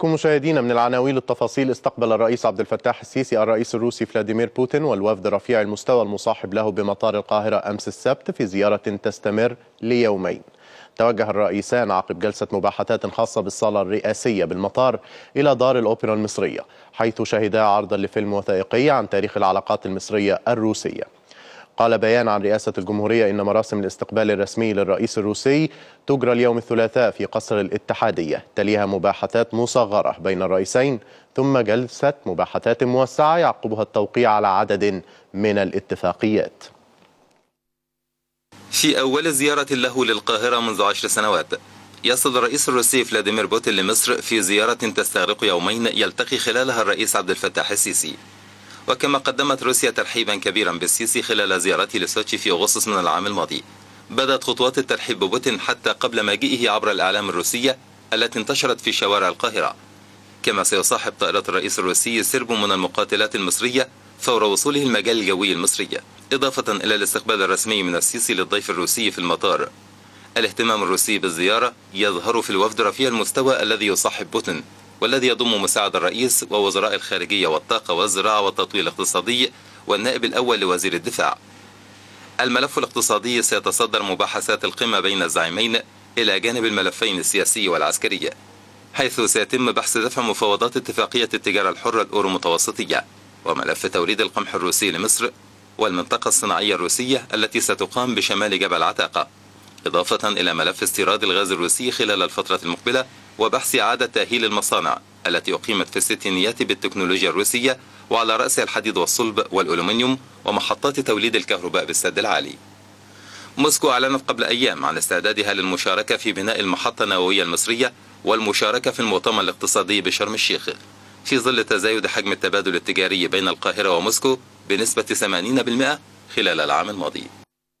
كم مشاهدينا من العناوين للتفاصيل استقبل الرئيس عبد الفتاح السيسي الرئيس الروسي فلاديمير بوتين والوفد رفيع المستوى المصاحب له بمطار القاهرة أمس السبت في زيارة تستمر ليومين توجه الرئيسان عقب جلسة مباحثات خاصة بالصالة الرئاسية بالمطار إلى دار الأوبرا المصرية حيث شهدا عرضا لفيلم وثائقي عن تاريخ العلاقات المصرية الروسية قال بيان عن رئاسة الجمهورية إن مراسم الاستقبال الرسمي للرئيس الروسي تجرى اليوم الثلاثاء في قصر الاتحادية تليها مباحثات مصغرة بين الرئيسين ثم جلسة مباحثات موسعة يعقبها التوقيع على عدد من الاتفاقيات في أول زيارة له للقاهرة منذ عشر سنوات يصل الرئيس الروسي فلاديمير بوتين لمصر في زيارة تستغرق يومين يلتقي خلالها الرئيس عبد الفتاح السيسي وكما قدمت روسيا ترحيبا كبيرا بالسيسي خلال زيارته لسوتشي في أغسطس من العام الماضي بدأت خطوات الترحيب ببوتين حتى قبل مجيئه عبر الأعلام الروسية التي انتشرت في شوارع القاهرة كما سيصاحب طائرة الرئيس الروسي سرب من المقاتلات المصرية فور وصوله المجال الجوي المصري إضافة إلى الاستقبال الرسمي من السيسي للضيف الروسي في المطار الاهتمام الروسي بالزيارة يظهر في الوفد رفيع المستوى الذي يصاحب بوتين والذي يضم مساعد الرئيس ووزراء الخارجية والطاقة والزراعة والتطوير الاقتصادي والنائب الأول لوزير الدفاع الملف الاقتصادي سيتصدر مباحثات القمة بين الزعيمين إلى جانب الملفين السياسي والعسكري حيث سيتم بحث دفع مفاوضات اتفاقية التجارة الحرة الأورو متوسطية وملف توريد القمح الروسي لمصر والمنطقة الصناعية الروسية التي ستقام بشمال جبل عتاقة إضافة إلى ملف استيراد الغاز الروسي خلال الفترة المقبلة وبحث إعادة تأهيل المصانع التي أقيمت في الستينيات بالتكنولوجيا الروسية وعلى رأسها الحديد والصلب والألومنيوم ومحطات توليد الكهرباء بالسد العالي موسكو أعلنت قبل أيام عن استعدادها للمشاركة في بناء المحطة النووية المصرية والمشاركة في المؤتمر الاقتصادي بشرم الشيخ في ظل تزايد حجم التبادل التجاري بين القاهرة وموسكو بنسبة 80% خلال العام الماضي